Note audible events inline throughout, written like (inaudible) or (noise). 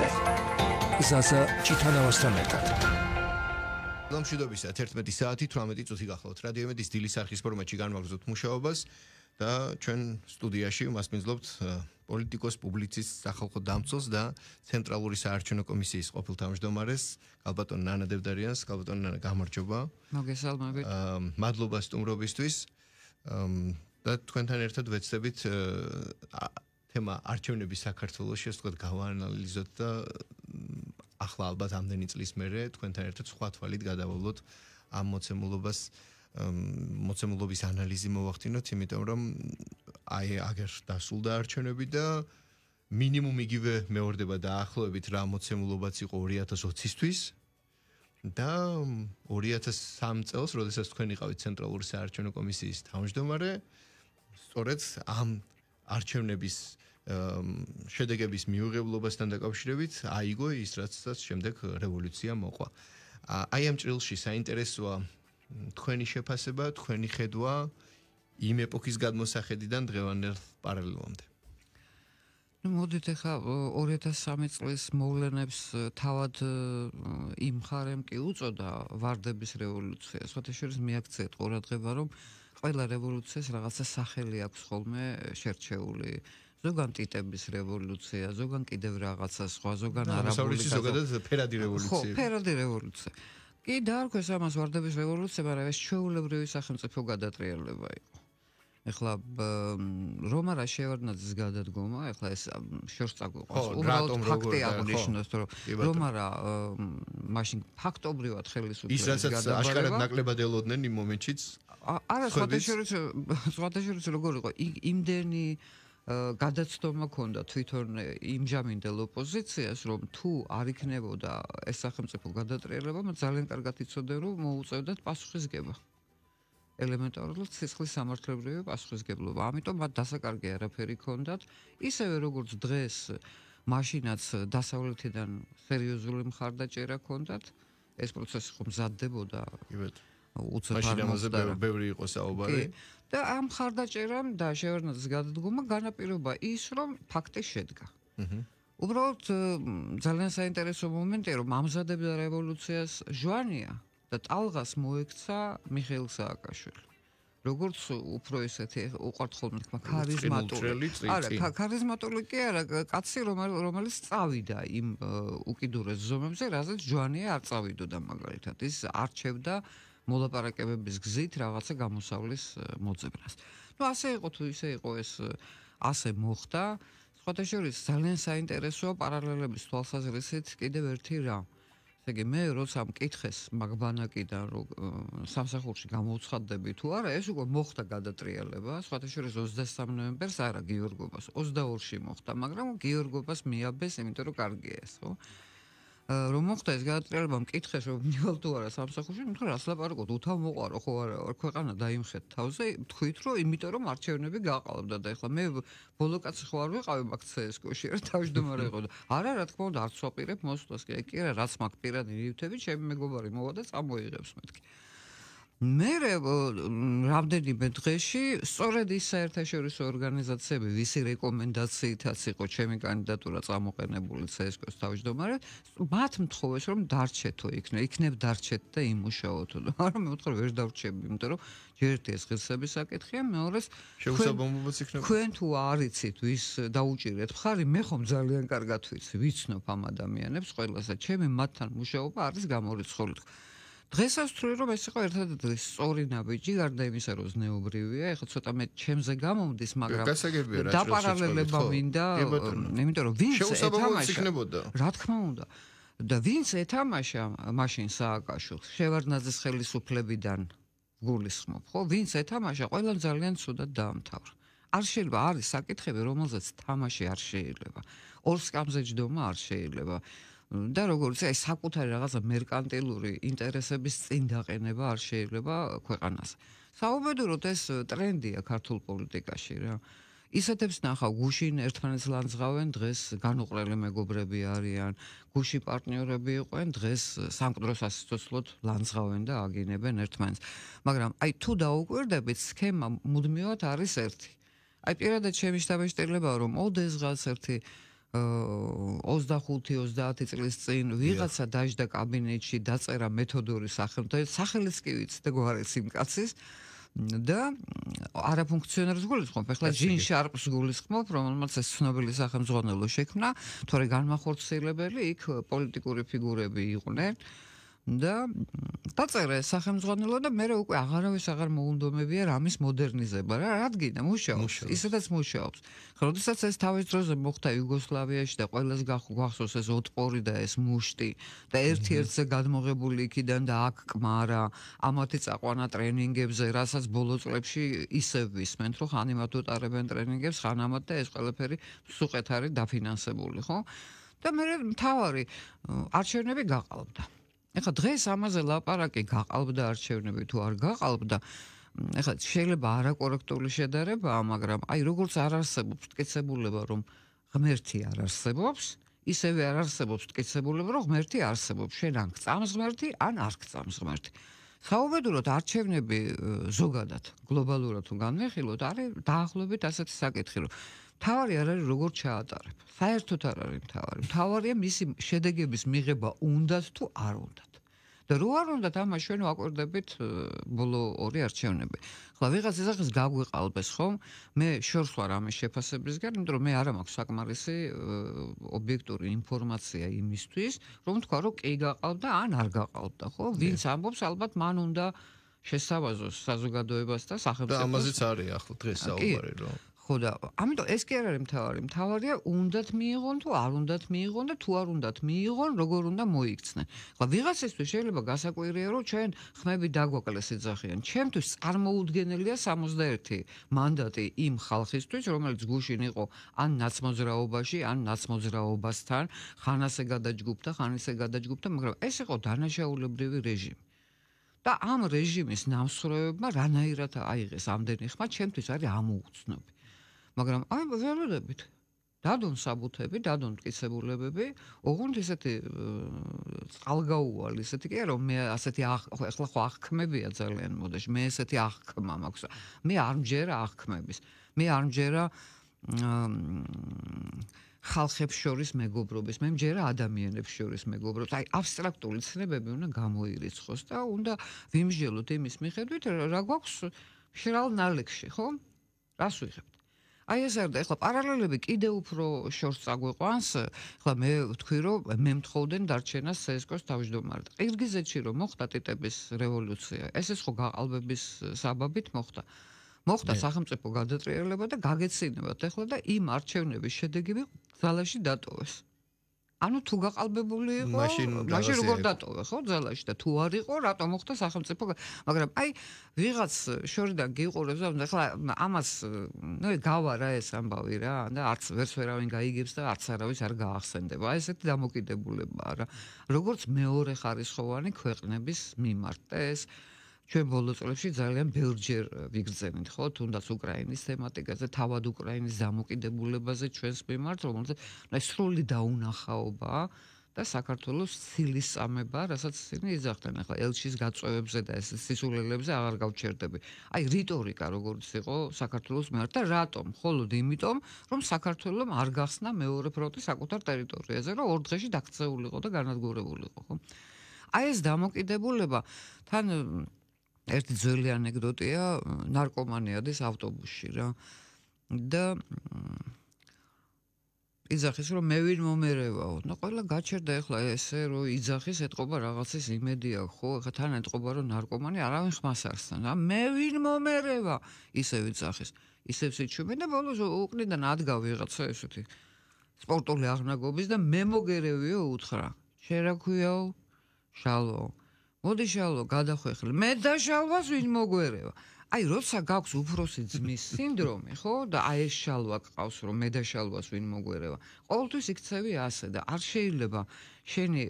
ეთერზე. ზაზა ჩიტანავასთან ერთად. გამშვიდობისა 11 საათი 18 წუთი გახლავთ. რადიომედის დილის არქის ფორმატში განვაგზოთ მუშაობას და ჩვენ სტუდიაში მასპინძლობთ პოლიტიკოს პუბლიცის სახალხო დამცველს და ცენტრალური საარჩევნო კომისიის ყოფილ თავმჯდომარეს გალბატონ ნანა დევდარიანს. გალბატონ ნანა, გამარჯობა. მოგესალმებით. მადლობა სტუმრობისთვის. და თქვენთან ერთად ვეცდებით თემა არჩევნების საქართველოს შესაძლოა გავაანალიზოთ და ახლა ალბათ ამდენი წლის მერე თქვენთან ერთად სხვა თვალით გადავავლოთ ამ მოცემულობას მოცემულობის ანალიზი მოვახდინოთ, იმიტომ რომ აი აგერ დასულდა არჩევნები და მინიმუმ იგივე მეორდება დაახლოებით რა მოცემულობაც იყო 2020-ისთვის და 2003 წელს, როდესაც თქვენ იყავით ცენტრალური საარჩევნო კომისიის თავმჯდომარე, სწორედ ამ არჩევნების შედეგების მიუღებლობასთან დაკავშირებით აიგო ის რაცაც შემდეგ რევოლუცია მოყვა. აი ამ წრილში საინტერესოა თქვენი შეფასება, თქვენი ხედვა იმ ეპოქის გადმოსახედიდან დღევანდელ პარალელომდე. ну модит ახა 2013 წლის მოვლენებს თავად იმხარემ კი უწოდა ვარდების რევოლუცია. სხვათა შორის მეაქცეთ ყურადღება რომ ყველა რევოლუციას რაღაცა სახელი აქვს ხოლმე შერჩეული. ზოგან ტიტების რევოლუცია, ზოგან კიდევ რაღაცა სხვა, ზოგან არაბული რევოლუცია. ზოგადად ფერადი რევოლუცია. ხო, ფერადი რევოლუცია. კი, დაარქვეს ამას ვარდების რევოლუცია, მაგრამ ეს ჩვეულებრივი სახელმწიფო გადატრიალება იყო. ეხლა რომა რა შევარდნაძის გადადგომა, ეხლა ეს შორსწაგულყავს, უბრალოდ ფაქტი აღნიშნოს, რომ რომა რა მაშინ ფაქტობრივად ხელისუფლების გადადგომა. ისაც აშკარად ნაკლებად ელოდნენ იმ მომენტშიც. არა, სხვათა შორის, სხვათა შორის როგორ იყო, იმდენი გადაცდომა ქონდა თვითონ იმჟამინდელ ოპოზიციას, რომ თუ არ იქნებოდა ეს სახელმწიფო გადატრიალება, მაგრამ ძალიან კარგად იცოდნენ, რომ მოუწევდათ პასუხისგება. ელემენტარულად სისხლის სამართლებრივი პასუხისგებლობა. ამიტომ მათ დასაკარგე არაფერი ქონდათ, ისევე როგორც დღეს машинац დასავლეთიდან სერიოზული მხარდაჭერა ქონდათ ეს პროცესი ხომ მზადდებოდა უცხოფარმოზე ბევრი იყო საუბარი და ამ მხარდაჭერამ და შევერნაძის გადადგომა განაპირობა ის რომ ფაქტი შედგა უბრალოდ ძალიან საინტერესო მომენტია რომ ამზადებდა რევოლუციას ჟვანია და ტალღას მოექცა მიხეილ სააკაშვილი. როგორც უფრო ესეთი უყართ ხოლმე ქარიზმატული. არა, ქარიზმატული კი არა, კაცი რომელიც წავიდა იმ უკიდურეს ზომებზე, რასაც ჯვანია არ წავიდოდა მაგალითად. ის არჩევდა მოლაპარაკებების გზით რაღაცა გამოსავლის მოძებნას. ну ასე იყო თუ ისე იყო ეს ასე მოხდა. სხვათა შორის ძალიან საინტერესოა პარალელების თვალსაზრისით კიდევ ერთი რამ. აა ესე იგი მე როცა მკითხეს მაგბანაკიდან რომ სამსახურში გამოუცხადდები თუ არა ეს უკვე მოხდა გადატრიალება სხვათაშორის 23 ნოემბერს არა გიორგობას 22-ში მოხდა მაგრამ გიორგობას მიაბეს იმიტომ რომ კარგია ეს ხო რომ მოხდა ეს გადაწყვეტილება მკითხეს რომ ნიღალ თუ არა სამსახურში მე თქვა რას ლაპარაკობ უთავ მოყარო ხო არა ქვეყანა დაიმხეთ თავზე თქვით რომ იმიტომ რომ არჩევნები გაყალბდა და ახლა მე ბოლოკაც ხო არ ვიყავი მაგ CSGO-ში რა თავშდომარე (laughs) იყო და არა რა თქმა უნდა არც ვაპირებ მოსვლას კი კი რა რაც მაგ პირად ნივთები ჩემი მეგობარი მოვა და წამოიღებს მეთქი მე რამდენიმე დღეში სწორედ ის საერთაშორისო ორგანიზაციები ვისი რეკომენდაციითაც იყო ჩემი კანდიდატურა წამოყენებული CSKO-ს თავმჯდომარე მათ მთხოვეს რომ დარჩეთო იქნებ იქნებ დარჩეთ და იმუშაოთ (laughs) მაგრამ მე ვთქვი ვერ დავრჩები იმიტომ რომ ჯერერთი ეს ღირსების საკითხია მეორეს შეუსაბამობოც იქნება თქვენ თუ არიცით ვის დაუჭირეთ ხარი მე ხომ ძალიან კარგად ვიცი ვიცნობ ამ ადამიანებს ყველასა ჩემი მათთან მუშაობა არის გამორიცხული თქვი დღესაც თუ რომ ეს იყო ერთადერთი სწორი ნაბიჯი გარდა იმისა რომ ზნეობრივია ეხლა ცოტა მე ჩემზე გამომდის მაგრამ და პარალელება მინდა იმიტომ რომ ვინც ეთამაშა რა თქმა უნდა და ვინც ეთამაშა მაშინ სააკაშო შევარდნაძის ხელისუფლებიდან გულისხმობ ხო ვინც ეთამაშა ყველა ძალიან ცუდად დაამთავრა არ შეიძლება არის საკითხები რომელზეც თამაში არ შეიძლება ორ სკამზე ჯდომა არ შეიძლება და როგორც აი საკუთარი რაღაცა მერკანტილური ინტერესების წინ დაყენება არ შეიძლება ქვეყანას. საუბედუროთ ეს ტრენდია ქართულ პოლიტიკაში რა. ისეთებს ნახავ გუშინ ერთმანეთს ლანძღავენ დღეს განუყრელი მეგობრები არიან გუში პარტნიორები იყვენ დღეს სამკდროსაც ცოცხლოთ ლანძღავენ და აგინებენ ერთმანეთს მაგრამ აი თუ დაუკვირდებით სქემა მუდმივად არის ერთი აი პირადად შემიშთავაზე შეიძლება რომ ოდესღაც ერთი 25-30 წლის წინ ვიღაცა დაждდა კაბინეტში დაწერა მეთოდური სახელმწიფო სახელის კი ვიცდა გვარი სიმკაცის და არაფუნქციონალურ გულისხმობ. ეხლა ჯინ შარპს გულისხმობ, რომელმაც ეს ცნობილი სახელმწიფო შექმნა, თორე განმახორციელებელი იქ პოლიტიკური ფიგურები იყვნენ. და დაწერე სახელმძღვანელო და მე უკვე აღარავის აღარ მოუნდომებია რამის მოდერნიზება რა რადგინა მუშაობს ისედაც მუშაობს როდესაც ეს თავის დროზე მოხდა იუგოსლავიაში და ყველას გახსოვს ეს ოთპორი და ეს მუშტი და ერთ-ერთზე გადმოღებული იქიდან და აქ კმარა ამათი წაყვანა ტრენინგებზე რასაც ბოლო წლებში ისევ ვისმენთ რომ ანიმატ უტარებენ ტრენინგებს ხანამად და ეს ყველაფერი სუყეთარი დაფინანსებული ხო და მე მთავარი არჩევნები გაყალბდა ეხლა დღეს ამაზე ლაპარაკი გაყალბდა არჩევნები თუ არ გაყალბდა ეხლა შეიძლება არაკორექტული შედარებაა მაგრამ აი როგორც არ არსებობს მტკიცებულება რომ ღმერთი არ არსებობს ისევე არ არსებობს მტკიცებულება რომ ღმერთი არსებობს შენ ან გწამს ღმერთი ან არ გწამს ღმერთი საუბედუროთ არჩევნები ზოგადად გლობალურად თუ განვიხილოთ არის დაახლოებით ასეთი საკითხი რომ თავარი არ არის როგორ ჩაატარებ. საერთოდ არ არის თავარი. თავარია მისი შედეგების მიღება უნდათ თუ არ უნდათ. და რო არ უნდათ, ამა შენ ვაკვირდებით ბოლო ორი არჩევნები. ხლა ვიღაც ისახეს გაგვიყალბეს ხომ? მე შორს ვარ ამის შეფასებისგან, იმიტომ რომ მე არა მაქვს საკმარისი ობიექტური ინფორმაცია იმისთვის, რომ თქვა რომ კი გაყავდა ან არ გაყავდა, ხო? ვინც ამბობს, ალბათ მან უნდა შესავაზოს საზოგადოებას და სახელმწიფოს. და ამაზეც არის ახლა დღეს საუბარი რომ ხოდა, ამიტომ ეს კი არ არის მთავარი. მთავარია უნდათ მიიღონ თუ არ უნდათ მიიღონ და თუ არ უნდათ მიიღონ, როგორ უნდა მოიქცნენ. ხო, ვიღაცესთვის შეიძლება გასაკვირია, რომ ჩვენ ხმები დაგვაკლეს ეძახიან. ჩემთვის წარმოუდგენელია 61 მანდატი იმ ხალხისთვის, რომელიც გუშინ იყო ან ნაცმოძრაობაში, ან ნაცმოძრაობასთან, ხანასე გადაჯგუფთა, ხანისე გადაჯგუფთა, მაგრამ ეს იყო დანაშაულებრივი რეჟიმი. და ამ რეჟიმის ნამსხვრევებმა რანაირად აიღეს ამდენი ხმა, ჩემთვის არის ამოუცნობი. მაგრამ აი ზეველებით დადონ საბუთები, დადონ მტკიცებულებები, ოღონდ ესეთი წალგაუვალი, ესეთი კი არა, რომ მე ასეთი ახლა ხო ახქმებია ძალიან მოდაში, მე ესეთი ახქმა მაქვს. მე არ მჯერა ახქმების. მე არ მჯერა ხალხებს შორის მეგობრობის, მე მჯერა ადამიანებს შორის მეგობრობის. აი აბსტრაქტული ცნებები უნდა გამოირიცხოს და უნდა ვიმსჯელოთ იმის მიხედვით, რა გვაქვს შრალ ნალექში, ხო? რას ვიღებ? აი ეს არ და ეხლა პარალელები კიდე უფრო შორს წაგვიყვანს ეხლა მე ვთქვი რომ მე მთხოვდნენ დარჩენას სესკოს თავმჯდომარედ ყირგიზეთში რომ მოხდა ტიტების რევოლუცია ეს ეს ხო გაყალბების საბაბით მოხდა მოხდა სახელმწიფო გადატრიალება და გაგეცინებათ ეხლა და იმ არჩევნების შედეგები ძალაში დატოვეს. ანუ თუ გაყალბებული იყო, მაშინ როგორ დატოვე ხო ძალაში და თუ არ იყო, რატომ მოხდა სახელმწიფო, მაგრამ აი ვიღაც შორიდან გიყურებს და ახლა ამას ნუ გავა რა ეს ამბავი რა და არც ვერც ვერავინ გაიგებს და არც არავის არ გაახსენდება. აი ესეთი დამოკიდებულებაა რა. როგორც მეორე ხარისხოვანი ქვეყნების მიმართ ეს ჩვენ ბოლო წლებში ძალიან ბელჯერ ვიგრძენით ხო თუნდაც უკრაინის თემატიკაზე თავად უკრაინის დამოკიდებულებაზე ჩვენს მიმართ რომელზე აი სრული დაუნახაობა და საქართველოს სილის წამება, რასაც ისინი იზახდნენ, ახლა ელჩის გაწევებზე და ეს სისულელებზე აღარ გავჩერდები. აი რიტორიკა როგორც იყო საქართველოს მიმართ და რატომ? მხოლოდ იმიტომ, რომ საქართველოს არ გახსნა მეორე ფრონტი საკუთარ ტერიტორიაზე, რომ ორ დღეში დაქცეულიყო და განადგურებულიყო, ხო? აი ეს დამოკიდებულება თან ერთი ძველი ანეკდოტია ნარკომანი ადის ავტობუსში რა და იძახის რომ მე ვინ მომერევაო ნუ ყველა გაჩერდა ეხლა ესე რომ იძახის ეთყობა რაღაცის იმედია ხო ეხლა თან ეთყობა რომ ნარკომანი არავინ ხმას არსთან რა მე ვინ მომერევა ისე ვიძახის ისევ სიჩუმე და ბოლოს უკნიდან ადგა ვიღაცა ესეთი სპორტული აღნაგობის და მე მოგერევიო უთხრა შენ რა ქვიაო შალო მოდი შალვა გადახვეხლე მე და შალვას ვინ მოგვერევა აი როცა გაქვს უფროსი ძმის სინდრომი ხო და აი ეს შალვა გყავს რომ მე და შალვას ვინ მოგვერევა ყოველთვის იქცევი ასე და არ შეიძლება შენი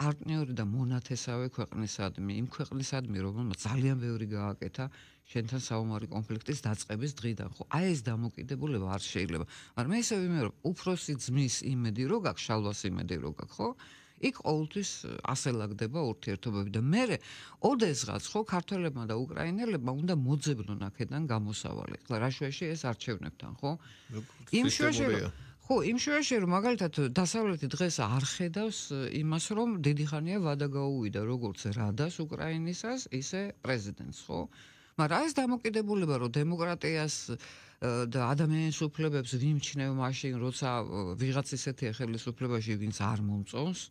პარტნიორი და მონათესავე ქვეყნისადმი იმ ქვეყნისადმი რომელმა ძალიან ბევრი გააკეთა შენთან საომარი კონფლიქტის დაწყების დღიდან ხო აი ეს დამოკიდებულება არ შეიძლება მაგრამ მე ისე ვიმეორებ უფროსი ძმის იმედი რო გაქვს შალვას იმედი რო გაქვს ხო იქ ყოველთვის ასელაგდება ურთიერთობები და მე ოდესღაც ხო ქართველებმა და უკრაინელებმა უნდა მოძებნონ აქედან გამოსავალი ხო რაშუაში ეს არჩევნებთან ხო იმ შუაში ხო, იმ შუაში რომ მაგალითად დასავლეთი დღეს არ ხედავს იმას, რომ დიდი ხანია ვადა გაუვიდა როგორც რადას უკრაინისას, ისე პრეზიდენტს, ხო? მაგრამ ეს დამოკიდებულება, რომ დემოკრატიას და ადამიანის უფლებებს ვიმჩნევ მაშინ, როცა ვიღაც ისეთი ხელისუფლებაში ვინც არ მომწონს,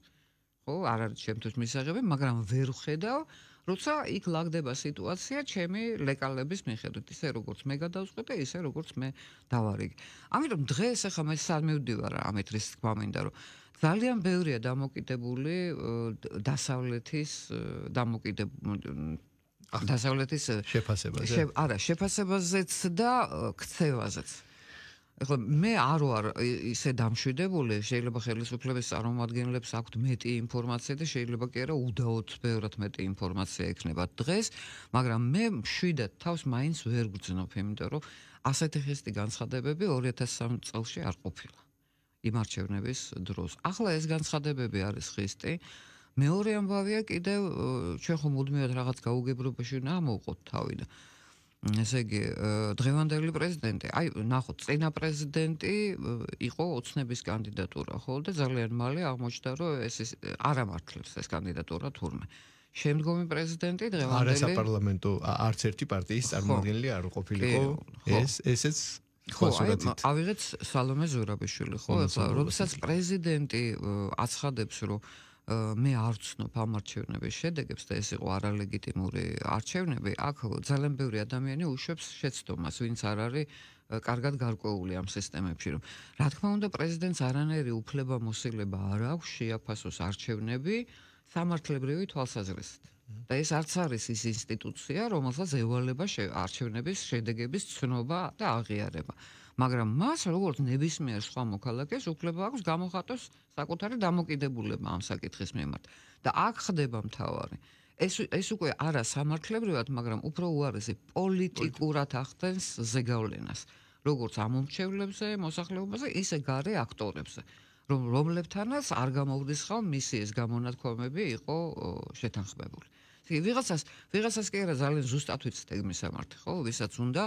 ხო, არ არის შემთხვევის მისაღები, მაგრამ ვერ ხედავ, როცა იქ ლაგდება სიტუაცია ჩემი ლეკალების მიხედვით, ისე როგორც მე გადავწყვეტე, ისე როგორც მე დავარიგ. ამიტომ დღეს ახლა მე სამივდივარ ამეთრის თქვა მინდა, რომ ძალიან ბევრია დამოკიდებული დასავლეთის დამოკიდებ დასავლეთის შეფასებაზე. არა, შეფასებაზეც და ქცევაზეც. ახლა მე არ ვარ ისე დამშვიდებული, შეიძლება ხელისუფლების წარმომადგენლებს აქვთ მეტი ინფორმაცია და შეიძლება კი არა უდაოდ ბევრად მეტი ინფორმაცია ექნება დღეს, მაგრამ მე მშვიდად თავს მაინც ვერ გძნობ, იმიტომ რომ ასეთი ხესტი განცხადებები 2003 წელში არ ყოფილა იმარჩევნების დროს. ახლა ეს განცხადებები არის ხესტი. მეორე ამბავია კიდევ ჩვენ ხომ მუდმივად რაღაც გაუგებრობაში ვნამოვყოთ თავი და ესე იგი დღევანდელი პრეზიდენტი, აი ნახო, წინა პრეზიდენტი იყო ოცნების კანდიდატურა, ხო და ძალიან მალე აღმოჩნდა, რომ ეს ის არ ამართლებს ეს კანდიდატურა თურმე. შემდგომი პრეზიდენტი დღევანდელი არის საპარლამენტო არც ერთი პარტიის წარმომადგენელი არ ყოფილიყო ეს ესეც ხო აი ავიღეთ სალომე ზურაბიშვილი ხო ეს როდესაც პრეზიდენტი აცხადებს რომ მე არ ვცნობ ამ არჩევნების შედეგებს და ეს იყო არალეგიტიმური არჩევნები. აქ ძალიან ბევრი ადამიანი უშვებს შეცდომას, ვინც არ არის კარგად გარკვეული ამ სისტემებში, რომ რა თქმა უნდა პრეზიდენტს არანაირი უფლება მოსილება არ აქვს შეაფასოს არჩევნები სამართლებრივი თვალსაზრისით. და ეს არც არის ის ინსტიტუცია, რომელსაც ევალება არჩევნების შედეგების ცნობა და აღიარება. მაგრამ მას როგორც ნებისმიერ სხვა მოქალაქეს უფლება აქვს გამოხატოს საკუთარი დამოკიდებულება ამ საკითხის მიმართ და აქ ხდება მთავარი ეს ეს უკვე არა სამართლებრივად მაგრამ უფრო უარესი პოლიტიკურად ახდენს ზეგავლენას როგორც ამომრჩევლებზე მოსახლეობაზე ისე გარე აქტორებზე რომ რომლებთანაც არ გამოვდის ხალ მისიის გამონათქვამები იყო შეთანხმებული ვიღაცას ვიღაცას კი არა ძალიან ზუსტად ვიცით ეგ მისამართი ხო ვისაც უნდა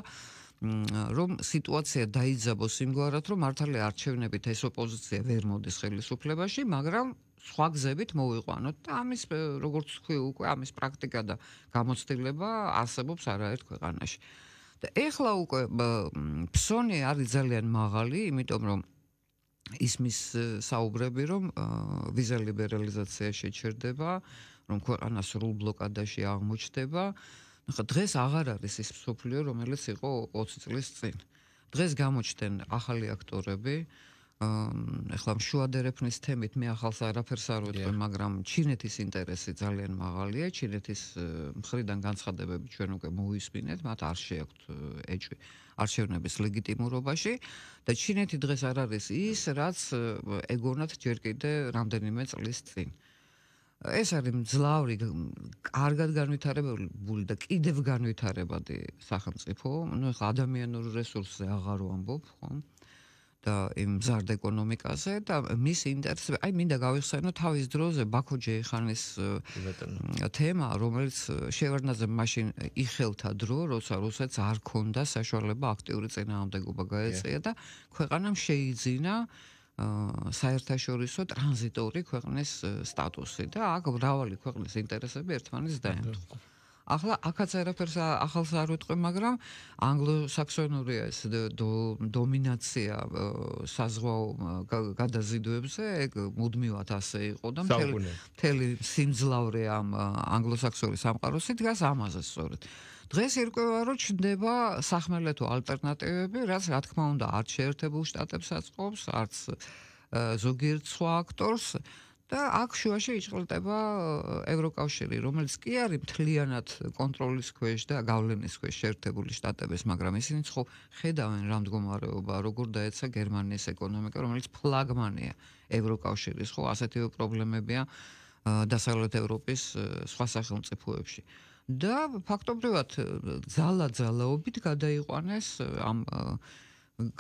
რომ სიტუაცია დაიძაბოს იმგვარად, რომ მართალია არჩევნებით ეს ოპოზიცია ვერ მოდის ხელისუფლებაში, მაგრამ სხვა გზებით მოვიყვანოთ და ამის როგორც თქვი უკვე ამის პრაქტიკა და გამოცდილება არსებობს არაერთ ქვეყანაში. და ეხლა უკვე ფსონი არის ძალიან მაღალი, იმიტომ რომ ისმის საუბრები რომ ვიზა ლიბერალიზაცია შეჭirdება, რომ ქვეყანა სრულ ბლოკადაში აღმოჩნდება ხო დღეს აღარ არის ეს სოფლიო რომელიც იყო 20 წლის წინ დღეს გამოჩნდნენ ახალი აქტორები აა ეხლა შუადერეფნის თემით მე ახალს არაფერს არ ვიტყვი მაგრამ ჩინეთის ინტერესი ძალიან მაღალია ჩინეთის მხრიდან განცხადებები ჩვენ უკვე მოვისმინეთ მათ არ შეაქვთ ეჭვი არჩევნების ლეგიტიმურობაში და ჩინეთი დღეს არ არის ის რაც ეგონათ ჯერ კიდე რამდენიმე წლის წინ აა ეს არის მძლავრი კარგად განვითარებული და კიდევ განვითარებადი სახელმწიფო. ну ეხლა ადამიანურ რესურსზე აღარ ვამბობ, ხო? და იმ ზარდ ეკონომიკაზე და მის ინტერესზე, აი მინდა გავიხსენო თავის დროზე ბაქო ჯეიხანის თემა, რომელიც შევარდნაძე მაშინ იხელთა დრო, როცა რუსეთს არ ქონდა საშუალება აქტიური წინააღმდეგობა გაეწია და ქვეყანამ შეიძინა საერთაშორისო ტრანზიტორი ქვეყნის სტატუსი და აქ მრავალი ქვეყნის ინტერესები ერთმანეთს დაემთხვა. ახლა აქაც არაფერს ახალს არ უთყვი, მაგრამ ანგლო-საქსონური ეს დომინაცია საზღვაო გადაზიდვებზე ეგ მუდმივად ასე იყო და მთელი მთელი სიმძლავრე ამ ანგლო-საქსონის სამყაროსი დგას ამაზე სწორედ. დღეს ირკვევა რომ ჩნდება სახმელეთო ალტერნატივები რაც რა თქმა უნდა არც შეერთებულ შტატებს აწყობს არც ზოგიერთ სხვა აქტორს და აქ შუაში იჭრლება ევროკავშირი რომელიც კი არის მთლიანად კონტროლის ქვეშ და გავლენის ქვეშ შეერთებული შტატების მაგრამ ისინი ხო ხედავენ რა მდგომარეობა როგორ დაეცა გერმანიის ეკონომიკა რომელიც ფლაგმანია ევროკავშირის ხო ასეთივე პრობლემებია დასავლეთ ევროპის სხვა სახელმწიფოებში და ფაქტობრივად ძალა-ძალაობით გადაიყვანეს ამ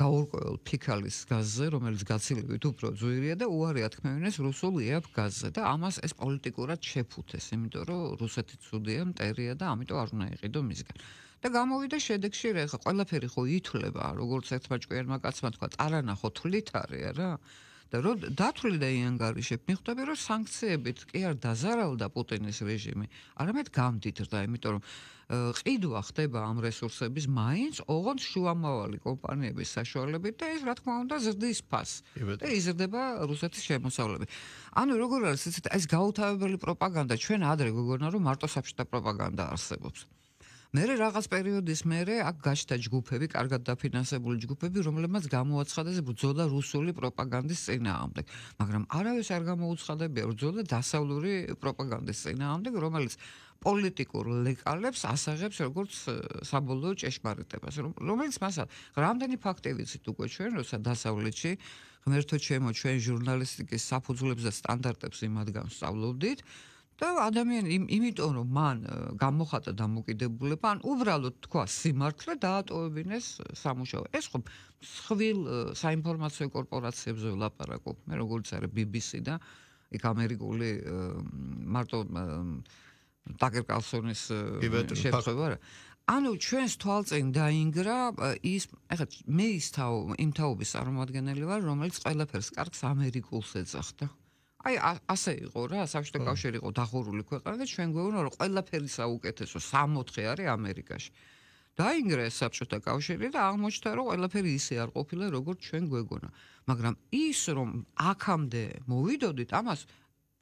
გაურკვეველ ფიქალის გაზზე, რომელიც გაცილებით უფრო ძვირია და უარეა თქმევინეს რუსულ ეაფ გაზზე და ამას ეს პოლიტიკურად შეფუთეს, იმიტომ რომ რუსეთი ცუდია მტერია და ამიტომ არ უნდა იყიდო მისგან. და გამოვიდა შედეგში, რა ყველაფერი ხო ითვლება, როგორც ერთმა ჭკვიანმა კაცმა თქვა, არანა ხო თვლით არის რა. და რომ დათვრილი და იანგარიშებ მიხვდები რომ სანქციებით კი არ დაზარალდა პუტინის რეჟიმი არამედ გამდიდრდა იმიტომ რომ ყიდვა ხდება ამ რესურსების მაინც ოღონდ შუამავალი კომპანიების საშუალებით და ეს რა თქმა უნდა ზრდის ფას და იზრდება რუსეთის შემოსავლებით ანუ როგორ არის ეს ეს გაუთავებელი პროპაგანდა ჩვენ ადრე გვგონა რომ მარტო საბჭოთა პროპაგანდა არსებობს მე რაღაც პერიოდის მერე აქ გაჩნდა ჯგუფები, კარგად დაფინანსებული ჯგუფები, რომლებმაც გამოაცხადეს ბრძოლა რუსული პროპაგანდის წინააღმდეგ. მაგრამ არავის არ გამოუცხადებია ბრძოლა დასავლური პროპაგანდის წინააღმდეგ, რომელიც პოლიტიკურ ლეკალებს ასაღებს როგორც საბოლოო ჭეშმარიტებას, რომელიც მასალ რამდენი ფაქტი ვიცით უკვე ჩვენ, როცა დასავლეთში ღმერთო ჩემო ჩვენ ჟურნალისტიკის საფუძვლებს და სტანდარტებს იმადგან სწავლობდით. და ადამიანი იმიტომ რომ მან გამოხატა დამოკიდებულება, ან უბრალოდ თქვა სიმართლე დაატოვებინეს სამუშაო. ეს ხო მსხვილ საინფორმაციო კორპორაციებზე ვლაპარაკობ, მე როგორც არის BBC და იქ ამერიკული მარტო ტაკერ კალსონის შეხება რა. ანუ ჩვენს თვალწინ დაინგრა ის ეხლა მე ის თავ იმ თაობის წარმომადგენელი ვარ, რომელიც ყველაფერს კარგს ამერიკულს ეძახდა. აჰა აი ასე იყო რა, საბჭოთა კავშირი იყო დახურული ქვეყანა და ჩვენ გვეუბნა რომ ყველაფერი საუკეთესო 64 არის ამერიკაში. დაინგრეს საბჭოთა კავშირი და აღმოჩნდა რომ ყველაფერი ისე არ ყოფილა როგორც ჩვენ გვეგონა. მაგრამ ის რომ აქამდე მოვიდოდით ამას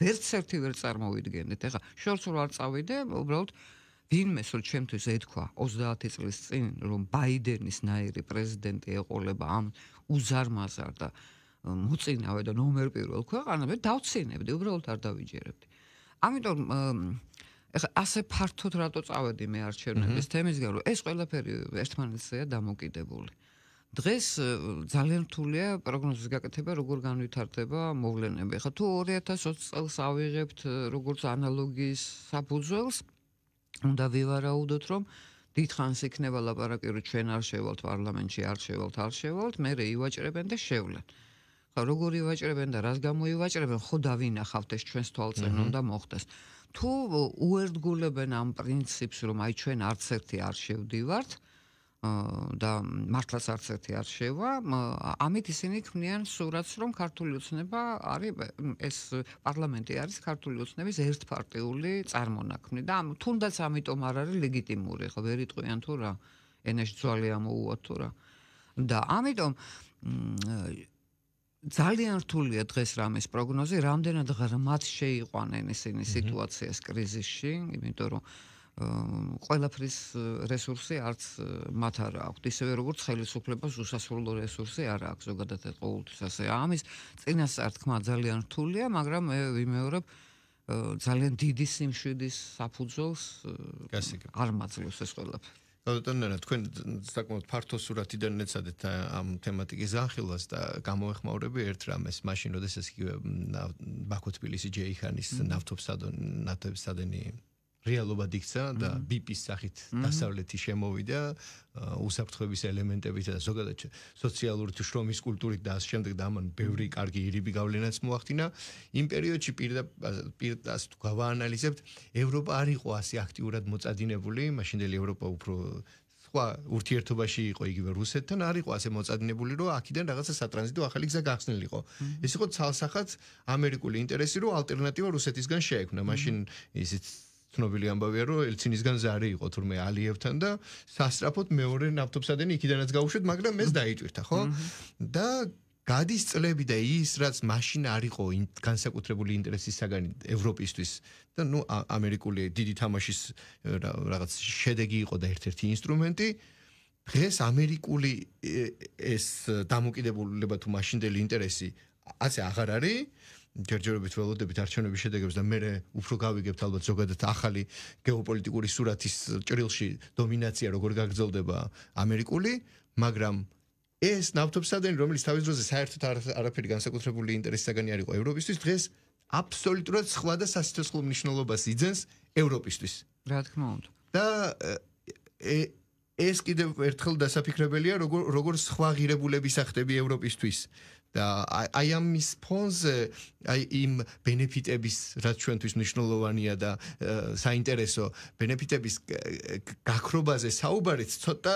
ვერც ერთი ვერ წარმოვიდგენდით. ეხლა შორს რო არ წავიდე, უბრალოდ ვინმეს რო ჩემთვის ეთქვა 30 წლის წინ რომ ბაიდენის ნაირი პრეზიდენტი ეყოლება ამ უზარმაზარ და მოწინავე და ნომერ პირველ ქვეყანა მე დავცინებდი უბრალოდ არ დავიჯერებდი ამიტომ ეხა ასე ფართოდ რატო წავედი მე არჩევნების თემისგან რომ ეს ყველაფერი ერთმანეთზეა დამოკიდებული დღეს ძალიან რთულია პროგნოზის გაკეთება როგორ განვითარდება მოვლენები ხა თუ 2020 წელს ავიღებთ როგორც ანალოგიის საფუძველს უნდა ვივარაუდოთ რომ დიდხანს იქნება ლაპარაკი რომ ჩვენ არ შევალთ პარლამენტში არ შევალთ არ შევალთ მე რეივაჭრებენ და შევლენ როგორი ვაჭრებენ და რას გამოივაჭრებენ ხო დავინახავთ ეს ჩვენს თვალწინ და მოხდეს თუ უერთგულებენ ამ პრინციპს რომ აი ჩვენ არც ერთი არ შევდივართ და მართლაც არც ერთი არ შევა ამით ისინი ქმნიან სურათს რომ ქართული უცნობა არის ეს პარლამენტი არის ქართული უცნობის ერთპარტიული წარმონაქმნი და თუნდაც ამიტომ არ არის ლეგიტიმური ხო ვერ იტყვიან თუ რა ენეშ ძალიან მოუვა თუ რა და ამიტომ ძალიან რთულია დღეს რამის პროგნოზი, რამდენად ღრმად შეიყვანენ ისინი სიტუაციას კრიზისში, იმიტომ რომ ყველაფრის რესურსი არც მათ არ აქვს. ისევე როგორც ხელისუფლებას უსასრულო რესურსი არ აქვს ზოგადად ყოველთვის ასე. ამის წინასწარ თქმა ძალიან რთულია, მაგრამ მე ვიმეორებ ძალიან დიდი სიმშვიდის საფუძველს არ მაძლევს ეს ყველაფერი. ნანა თქვენ საკმაოდ ფართო სურათიდან ეცადეთ ამ თემატიკის განხილვას და გამოეხმაურები ერთ რამეს მაშინ როდესაც კი ბაქო თბილისი ჯეიხანის ნავთობსადენი ნავთობსადენი რეალობად იქცა და ბიპის სახით დასავლეთი შემოვიდა უსაფრთხოების ელემენტებით და ზოგადად სოციალური თუ შრომის კულტურით და ამ შემდეგ და ამან ბევრი კარგი ირიბი გავლენაც მოახდინა იმ პერიოდში პირდა ასე თქვა ვაანალიზებთ ევროპა არ იყო ასე აქტიურად მოწადინებული მაშინდელი ევროპა უფრო სხვა ურთიერთობაში იყო იგივე რუსეთთან არ იყო ასე მოწადინებული რომ აქიდან რაღაცა სატრანზიტო ახალი გზა გახსნილიყო ეს იყო ცალსახაც ამერიკული ინტერესი რომ ალტერნატივა რუსეთისგან შეექმნა მაშინ ისიც ცნობილი ამბავია რომ ელცინისგან ზარი იყო თურმე ალიევთან და სასტრაფოდ მეორე ნავთობსადენი იქიდანაც გაუშვეთ მაგრამ მეც დაიჭირთა ხო და გადის წლები და ის რაც მაშინ არ იყო განსაკუთრებული ინტერესის საგანი ევროპისთვის და ნუ ამერიკული დიდი თამაშის რაღაც შედეგი იყო და ერთ-ერთი ინსტრუმენტი დღეს ამერიკული ეს დამოკიდებულება თუ მაშინდელი ინტერესი ასე აღარ არის ჯერჯერობით ველოდებით არჩევნების შედეგებს და მე უფრო გავიგებთ ალბათ ზოგადად ახალი გეოპოლიტიკური სურათის ჭრილში დომინაცია როგორ გაგრძელდება ამერიკული, მაგრამ ეს ნავთობსადენი რომელიც თავის დროზე საერთოდ არაფერი განსაკუთრებული ინტერესისაგანი არ იყო ევროპისთვის, დღეს აბსოლუტურად სხვა და სასიცოცხლო მნიშვნელობას იძენს ევროპისთვის. რა თქმა უნდა. და ეს კიდევ ერთხელ დასაფიქრებელია როგორ როგორ სხვა ღირებულების ახდები ევროპისთვის. და აი აი ამ ის ფონზე აი იმ ბენეფიტების რაც ჩვენთვის მნიშვნელოვანია და საინტერესო ბენეფიტების გაქრობაზე საუბარიც ცოტა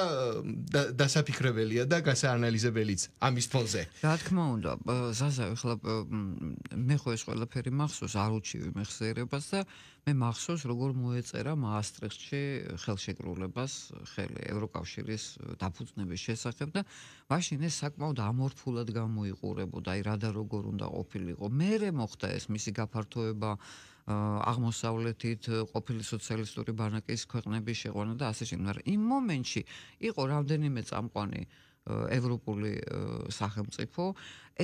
დასაფიქრებელია და გასაანალიზებელიც ამ ის ფონზე რა თქმა უნდა ზაზა ახლა მე ხო ეს ყველაფერი მახსოვს არ უჩივი მეხსიერებას და მე მახსოვს როგორ მოეწერა მაასტრიხტში ხელშეკრულებას ხელი ევროკავშირის დაფუძნების შესახებ და მაშინ ეს საკმაოდ ამორფულად გამოიყურებოდა აი რა და როგორ უნდა ყოფილიყო მერე მოხდა ეს მისი გაფართოება აღმოსავლეთით ყოფილი სოციალისტური ბანაკის ქვეყნების შეყვანა და ასე შემდეგ მაგრამ იმ მომენტში იყო რამდენიმე წამყვანი ევროპული სახელმწიფო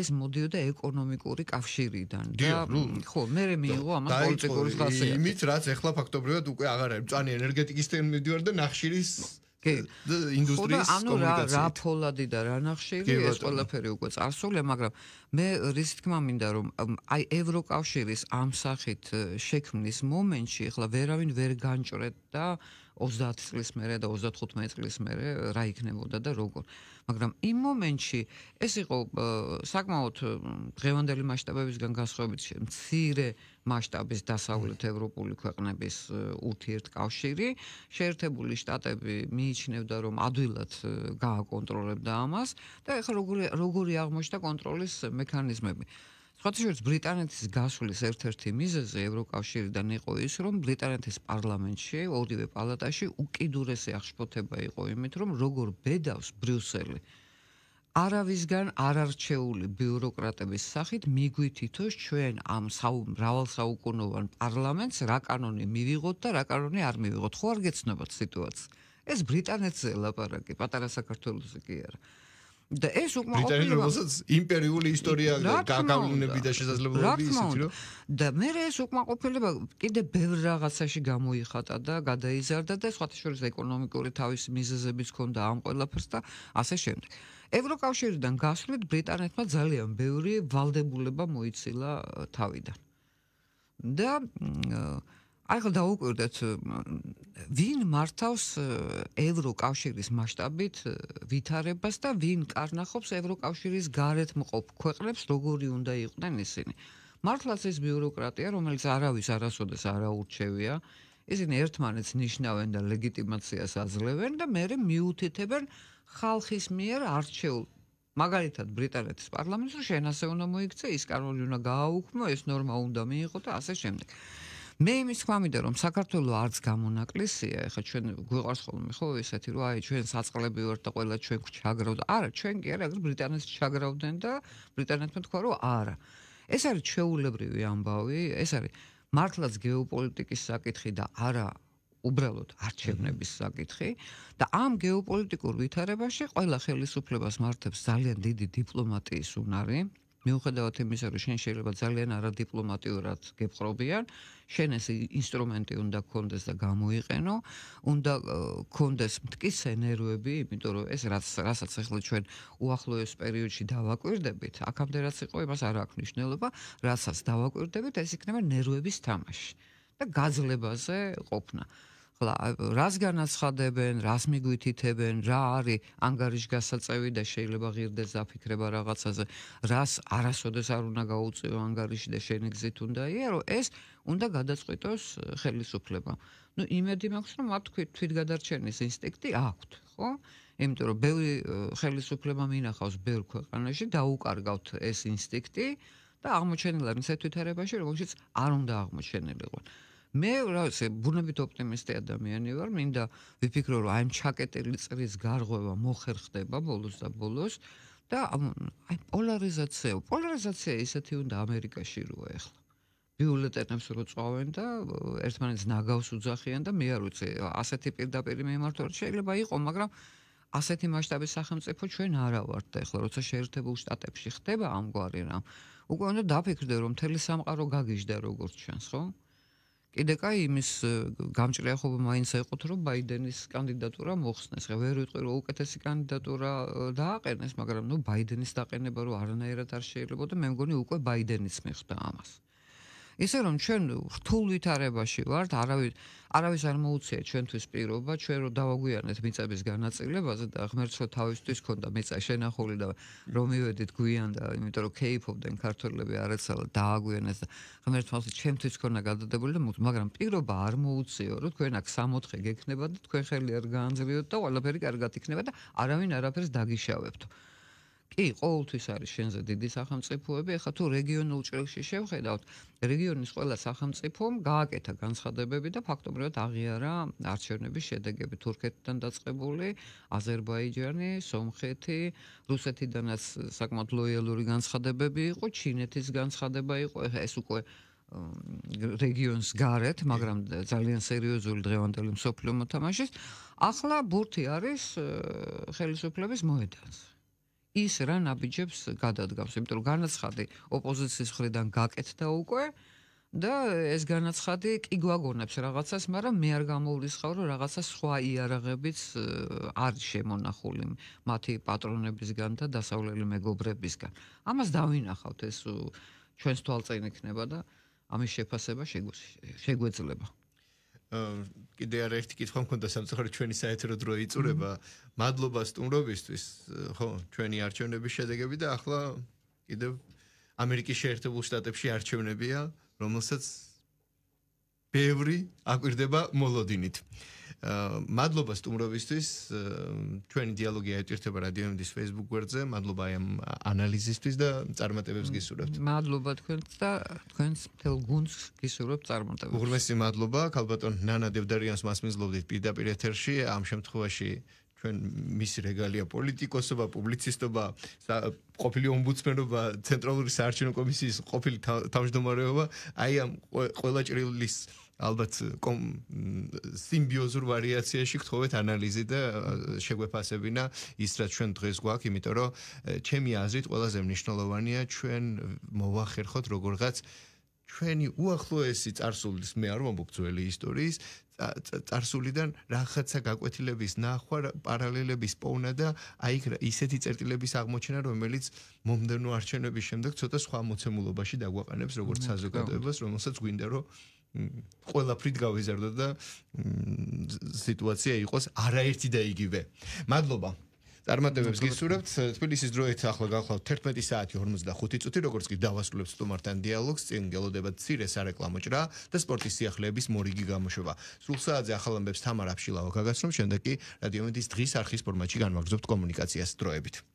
ეს მოდიოდა ეკონომიკური კავშირიდან და ხო მე მეიღო ამას პოლიტიკურის ხასიათი იმით რაც ახლა ფაქტობრივად უკვე აღარ არის მწარი ენერგეტიკის თემ მიდიოდა და ნახშირის და ინდუსტრიის კომუნიკაცია რა ფოლადი და რა ნახშირი ეს ყველაფერი უკვე წარსულა მაგრამ მე რის თქმა მინდა რომ აი ევროკავშირის ამ სახით შექმნის მომენტში ახლა ვერავინ ვერ განჭრეთ და 30 წლის მერე და 35 წლის მერე რა იქნებოდა და როგორ. მაგრამ იმ მომენტში ეს იყო საკმაოდ დღევანდელი მასშტაბებისგან განსხვავებით მცირე მასშტაბის დასავლეთ mm. ევროპული ქვეყნების ურთიერთკავშირი შეერთებული შტატები მიიჩნევდა რომ ადვილად გააკონტროლებდა ამას და ეხლა როგორი როგორი აღმოჩნდა კონტროლის მექანიზმები ხოთშორც ბრიტანეთის გასვლის ერთ-ერთი მიზეზი ევროკავშირიდან იყო ის, რომ ბრიტანეთის პარლამენტში, ორივე პალატაში უკიდურესი აღშფოთება იყო იმით, რომ როგორ ბედავს ბრიუსელი არავისგან არარჩეული ბიუროკრატების სახით მიგვითითოს ჩვენ ამ მრავალსაუკუნოვან პარლამენტს რა კანონი მივიღოთ და რა კანონი არ მივიღოთ. ხო არ გეცნობათ სიტუაციას? ეს ბრიტანეთზე ლაპარაკი, პატარა საქართველოსი კი არა. და ეს უკმაყოფილება ბრიტანეთში როდესაც იმპერიული ისტორია გაგავლინები და შესაძლებლობები ისეთი რომ და მე ეს უკმაყოფილება კიდე ბევრ რაღაცაში გამოიხატა და გადაიზარდა და სხვათაშორის ეკონომიკური თავის მიზეზებიც ქონდა ამ ყველაფერს და ასე შემდეგ ევროკავშირიდან გასვლით ბრიტანეთმა ძალიან ბევრი ვალდებულება მოიცილა თავიდან და ახლა დაუკვირდეთ ვინ მართავს ევროკავშირის მასშტაბით ვითარებას და ვინ კარნახობს ევროკავშირის გარეთ მყოფ ქვეყნებს როგორი უნდა იყვნენ ისინი მართლაც ეს ბიუროკრატია რომელიც არავის არასოდეს არაურჩევია ისინი ერთმანეთს ნიშნავენ და ლეგიტიმაციას აძლევენ და მეორე მიუთითებენ ხალხის მიერ არჩეულ მაგალითად ბრიტანეთის პარლამენტში შენასე უნდა მოიქცე ის კანონი უნდა გააუქმო ეს ნორმა უნდა მიიღო და ასე შემდეგ მე იმის გვამიდა რომ საქართველოს არც გამონაკლისია ეხა ჩვენ გვიყარს ხოლმე ხო ესეთი რომ აი ჩვენ საწყლები ვართ და ყველა ჩვენ ჩაგრავდა არა ჩვენ კი არა ბრიტანეთში ჩაგრავდნენ და ბრიტანეთმა თქვა რომ არა ეს არის ჩეულებრივი ამბავი ეს არის მართლაც გეოპოლიტიკის საკითხი და არა უბრალოდ არჩევნების საკითხი და ამ გეოპოლიტიკურ ვითარებაში ყველა ხელისუფლებას მართებს ძალიან დიდი დიპლომატიის უნარი მიუხედავად იმისა, რომ შენ შეიძლება ძალიან არადიპლომატიურად გეპყრობიან, შენ ეს ინსტრუმენტი უნდა გქონდეს და გამოიყენო, უნდა გქონდეს მтки セ ნერვები, იმიტომ რომ ეს რაც რასაც ახლა ჩვენ უახლოეს პერიოდში დავაკვირდებით, აქამდე რაც იყო, იმას არ აქვს მნიშვნელობა, რასაც დავაკვირდებით, ეს იქნება ნერვების თამაში და გაძლებაზე ყოფნა. ხლა რას განაცხადებენ, რას მიგვითითებენ, რა არის ანგარიშ გასაწევი და შეიძლება ღირდეს დაფიქრება რაღაცაზე, რას არასოდეს არ უნდა გაუწიო ანგარიში და შენ ეგზით უნდა იერო, ეს უნდა გადაწყვეტოს ხელისუფლება. ну იმედი მაქვს რომ ა თქვი თვითგადარჩენის ინსტინქტი აქვთ ხო იმიტომ რომ ბევრი ხელისუფლება მინახავს ბევრ ქვეყანაში დაუკარგავთ ეს ინსტინქტი და აღმოჩენილა ისეთ თვითარებაში რომელშიც არ უნდა აღმოჩენილიყო მე რა ვიცი ბუნებით ოპტიმისტი ადამიანი ვარ მინდა ვიფიქრო რომ აი ჩაკეტილი წრის გარღვევა მოხერხდება ბოლოს და ბოლოს და აი პოლარიზაცია პოლარიზაცია ისეთი უნდა ამერიკაში როა ახლა ბიულეტენებს რო წავენ და ერთმანეთს ნაგავს უძახიან და მე არ ვიცი ასეთი პირდაპირ მემართვა შეიძლება იყოს მაგრამ ასეთი მასშტაბის სახელმწიფო ჩვენ არა ვართ ახლა როცა შეერთებულ შტატებში ხდება ამგვარი რა უკვე უნდა დაფიქრდე რომ მთელი სამყარო გაგიჟდა როგორც ჩანს ხო კიდე კაი იმის გამჭრიახობა მაინც ეყოთ რომ ბაიდენის კანდიდატურა მოხსნეს. ხა ვერ ვიტყვი რომ უკეთესი კანდიდატურა დააყენეს, მაგრამ ნუ ბაიდენის დაყენება რო არანაირად არ შეიძლება და მე მგონი უკვე ბაიდენის მიხდა ამას. ისე რომ ჩვენ რთულ ვითარებაში ვართ, არავის არავის არ მოუწია ჩვენთვის პირობა, ჩვენ რომ დავაგვიანეთ მიწების განაწილებაზე და ღმერთო თავისთვის ქონდა მიწა შენახული და რომ მივედით გვიან და იმიტომ რომ ქეიფობდნენ ქართველები არაცალა დააგვიანეს და ღმერთო ჩვენთვის ქონდა გადადებული და მაგრამ პირობა არ მოუწია რომ თქვენ აქ 6-4 გექნებათ და თქვენ ხელი არ განძლიოთ და ყველაფერი კარგად იქნება და არავინ არაფერს დაგიშავებთ. კი, ყოველთვის არის შენზე დიდი სახელმწიფოები, ახლა თუ რეგიონულ ჭრილში შევხედავთ, რეგიონის ყველა სახელმწიფომ გააკეთა განცხადებები და ფაქტობრივად აღიარა არჩევნების შედეგები თურქეთიდან დაწყებული, აზერბაიჯანი, სომხეთი, რუსეთიდანაც საკმაოდ ლოიალური განცხადებები იყო, ჩინეთის განცხადება იყო, ახლა ეს უკვე რეგიონს გარეთ, მაგრამ ძალიან სერიოზული დღევანდელი მსოფლიო მოთამაშეს. ახლა ბურთი არის ხელისუფლების მოედანზე. ის რა ნაბიჯებს გადადგამს, იმიტომ რომ განაცხადი ოპოზიციის მხრიდან გაკეთდა უკვე და ეს განაცხადი კი გვაგონებს რაღაცას, მაგრამ მე არ გამოვლისხავ, რომ რაღაცა სხვა იარაღებიც არ შემონახული მათი პატრონებისგან და დასავლელი მეგობრებისგან. ამას დავინახავთ ეს ჩვენს თვალწინ იქნება და ამის შეფასება შეგვეძლება. კიდე არაერთი კითხვა მქონდა სამწუხაროდ ჩვენი საეთერო დრო იწურება. მადლობა სტუმრობისთვის. ხო, ჩვენი არჩევნების შედეგები და ახლა კიდევ ამერიკის შეერთებულ შტატებში არჩევნებია, რომელსაც ბევრი აკვირდება მოლოდინით. მადლობა სტუმრობისთვის. ჩვენი დიალოგი აეტირება რადიო ამდის Facebook გვერდზე. მადლობა აი ამ ანალიზისთვის და წარმატებებს გისურვებთ. მადლობა თქვენც და თქვენს მთელ გუნდს გისურვებთ წარმატებებს. უღრმესი მადლობა. ქალბატონ ნანა დევდარიანს მასმინძლობდით პირდაპირ ეთერში. ამ შემთხვევაში ჩვენ მისი რეგალია პოლიტიკოსობა, პუბლიცისტობა, ყოფილი ომბუდსმენობა, ცენტრალური საარჩევნო კომისიის ყოფილი თავმჯდომარეობა, აი ამ ყველა ჭრილის ალბათ კომ სიმბიოზურ ვარიაციაში გთხოვეთ ანალიზი და შეგვეფასებინა ის რაც ჩვენ დღეს გვაქვს, იმიტომ რომ ჩემი აზრით ყველაზე მნიშვნელოვანია ჩვენ მოვახერხოთ როგორღაც ჩვენი უახლოესი წარსულის მე არ მომბობ ძველი ისტორიის წარსულიდან რაღაცა გაკვეთილების ნახვა, პარალელების პოვნა და აი ისეთი წერტილების აღმოჩენა, რომელიც მომდენო არჩევნების შემდეგ ცოტა სხვა მოცემულობაში დაგვაყენებს როგორც საზოგადოებას, რომელსაც გვინდა რომ ყველა ფრით გავეზარდა და სიტუაცია იყოს არაერთი და იგივე. მადლობა. წარმატებებს გისურვებთ. თბილისის დროით ახლა გახლავთ 11 საათი 45 წუთი, როგორც კი დავასრულებთ სტუმართან დიალოგს, წინ გელოდებათ ცირე სარეკლამო ჭრა და სპორტის სიახლეების მორიგი გამოშვება. სულ საათზე ახალამბებს თამარ აფშილავა გაგაცნობთ, შემდეგ კი რადიომედის დღის არქის ფორმატში განვაგრძობთ კომუნიკაციას დროებით.